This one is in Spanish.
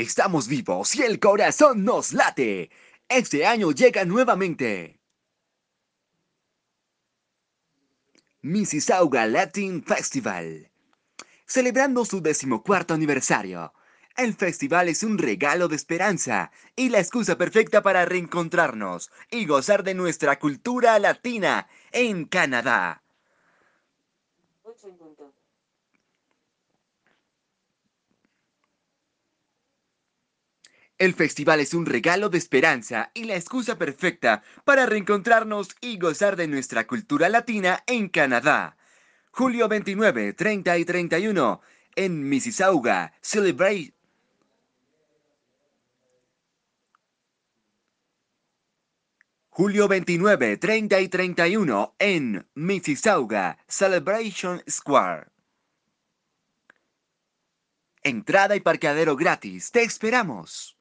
Estamos vivos y el corazón nos late. Este año llega nuevamente. Mississauga Latin Festival. Celebrando su decimocuarto aniversario, el festival es un regalo de esperanza y la excusa perfecta para reencontrarnos y gozar de nuestra cultura latina en Canadá. El festival es un regalo de esperanza y la excusa perfecta para reencontrarnos y gozar de nuestra cultura latina en Canadá. Julio 29, 30 y 31 en Mississauga, Celebrate. Julio 29, 30 y 31 en Mississauga, Celebration Square. Entrada y parqueadero gratis. Te esperamos.